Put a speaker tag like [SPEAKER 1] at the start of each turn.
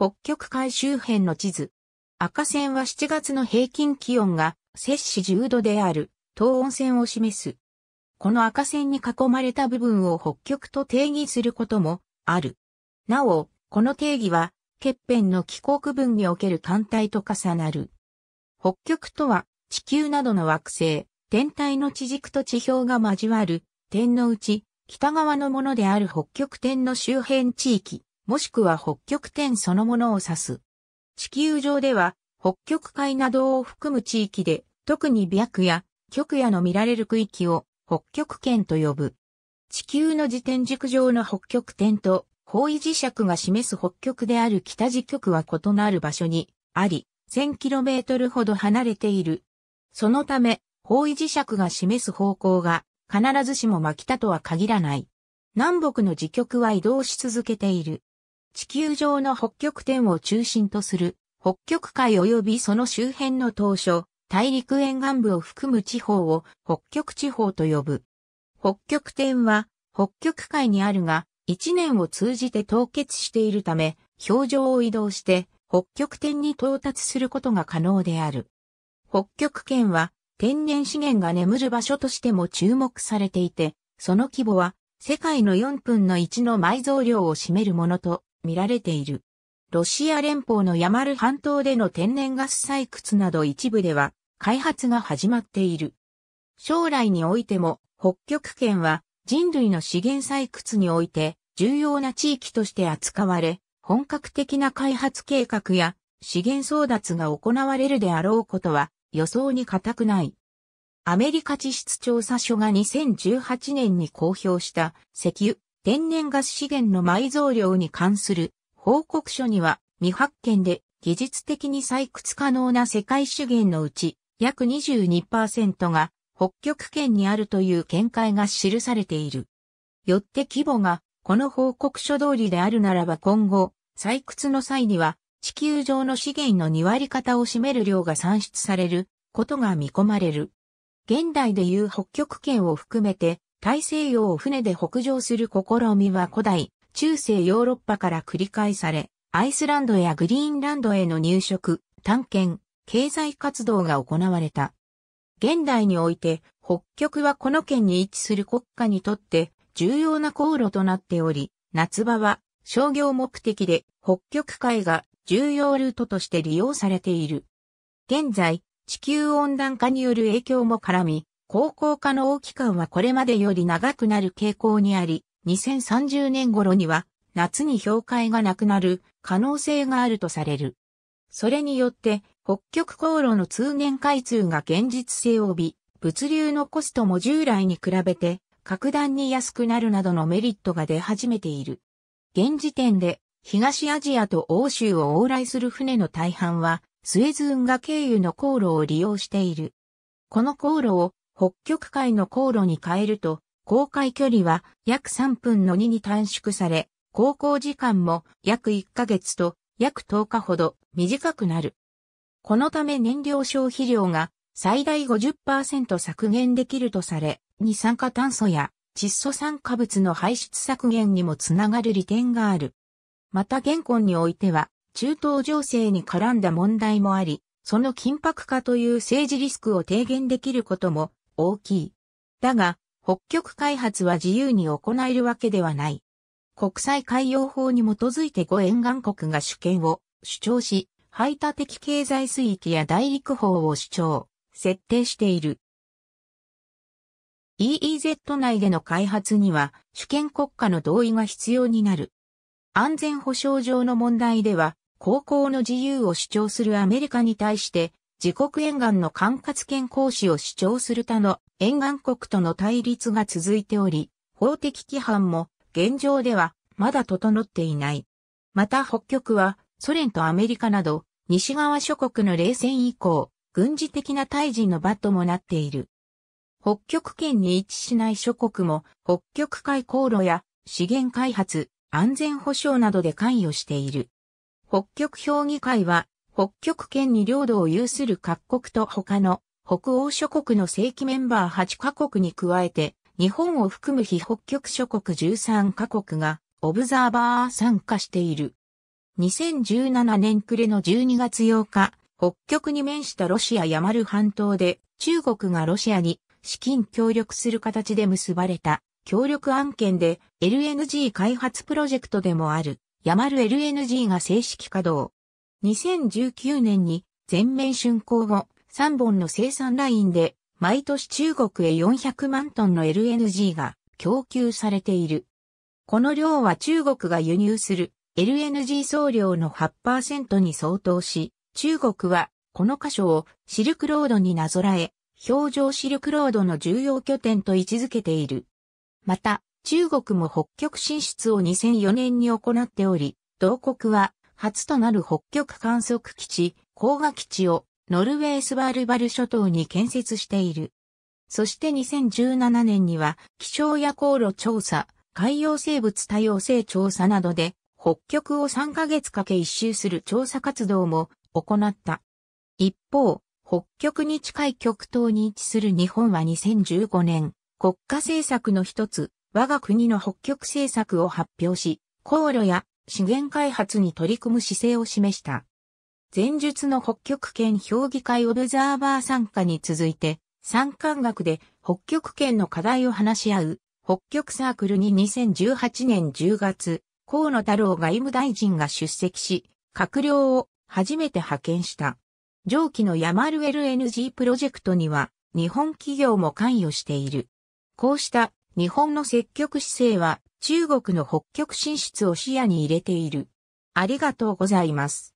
[SPEAKER 1] 北極海周辺の地図。赤線は7月の平均気温が摂氏10度である、東温線を示す。この赤線に囲まれた部分を北極と定義することもある。なお、この定義は、欠片の気候区分における艦隊と重なる。北極とは、地球などの惑星、天体の地軸と地表が交わる、点のうち、北側のものである北極点の周辺地域、もしくは北極点そのものを指す。地球上では、北極海などを含む地域で、特に白夜、極夜の見られる区域を北極圏と呼ぶ。地球の自転軸上の北極点と方位磁石が示す北極である北磁極は異なる場所にあり、1000km ほど離れている。そのため、方位磁石が示す方向が必ずしも真北とは限らない。南北の磁極は移動し続けている。地球上の北極点を中心とする北極海及びその周辺の当初、大陸沿岸部を含む地方を北極地方と呼ぶ。北極点は北極海にあるが、一年を通じて凍結しているため、氷上を移動して北極点に到達することが可能である。北極圏は天然資源が眠る場所としても注目されていて、その規模は世界の4分の1の埋蔵量を占めるものと見られている。ロシア連邦のヤマル半島での天然ガス採掘など一部では開発が始まっている。将来においても北極圏は人類の資源採掘において重要な地域として扱われ、本格的な開発計画や資源争奪が行われるであろうことは予想に固くない。アメリカ地質調査所が2018年に公表した石油、天然ガス資源の埋蔵量に関する報告書には未発見で技術的に採掘可能な世界資源のうち約22%が北極圏にあるという見解が記されている。よって規模がこの報告書通りであるならば今後採掘の際には地球上の資源の2割方を占める量が算出されることが見込まれる。現代でいう北極圏を含めて大西洋を船で北上する試みは古代、中世ヨーロッパから繰り返され、アイスランドやグリーンランドへの入植、探検、経済活動が行われた。現代において、北極はこの県に位置する国家にとって重要な航路となっており、夏場は商業目的で北極海が重要ルートとして利用されている。現在、地球温暖化による影響も絡み、高校化の大期間はこれまでより長くなる傾向にあり、2030年頃には夏に氷塊がなくなる可能性があるとされる。それによって北極航路の通年開通が現実性を帯び、物流のコストも従来に比べて格段に安くなるなどのメリットが出始めている。現時点で東アジアと欧州を往来する船の大半はスエズ運河経由の航路を利用している。この航路を北極海の航路に変えると、航海距離は約3分の2に短縮され、航行時間も約1ヶ月と約10日ほど短くなる。このため燃料消費量が最大50%削減できるとされ、二酸化炭素や窒素酸化物の排出削減にもつながる利点がある。また現今においては、中東情勢に絡んだ問題もあり、その緊迫化という政治リスクを低減できることも大きい。だが、北極開発は自由に行えるわけではない。国際海洋法に基づいて5沿岸国が主権を主張し、排他的経済水域や大陸法を主張、設定している。EEZ 内での開発には主権国家の同意が必要になる。安全保障上の問題では、航行の自由を主張するアメリカに対して自国沿岸の管轄権行使を主張する他の沿岸国との対立が続いており、法的規範も現状ではまだ整っていない。また北極はソ連とアメリカなど西側諸国の冷戦以降、軍事的な対峙の場ともなっている。北極圏に位置しない諸国も北極海航路や資源開発、安全保障などで関与している。北極評議会は北極圏に領土を有する各国と他の北欧諸国の正規メンバー8カ国に加えて、日本を含む非北極諸国13カ国がオブザーバー参加している。2017年暮れの12月8日、北極に面したロシアヤマル半島で中国がロシアに資金協力する形で結ばれた協力案件で LNG 開発プロジェクトでもあるヤマル LNG が正式稼働。2019年に全面竣工後、3本の生産ラインで、毎年中国へ400万トンの LNG が供給されている。この量は中国が輸入する LNG 総量の8%に相当し、中国はこの箇所をシルクロードになぞらえ、表情シルクロードの重要拠点と位置づけている。また、中国も北極進出を2004年に行っており、同国は初となる北極観測基地、高河基地をノルウェースバールバル諸島に建設している。そして2017年には気象や航路調査、海洋生物多様性調査などで北極を3ヶ月かけ一周する調査活動も行った。一方、北極に近い極東に位置する日本は2015年、国家政策の一つ、我が国の北極政策を発表し、航路や資源開発に取り組む姿勢を示した。前述の北極圏評議会オブザーバー参加に続いて、参観学で北極圏の課題を話し合う、北極サークルに2018年10月、河野太郎外務大臣が出席し、閣僚を初めて派遣した。上記のヤマル LNG プロジェクトには、日本企業も関与している。こうした日本の積極姿勢は中国の北極進出を視野に入れている。ありがとうございます。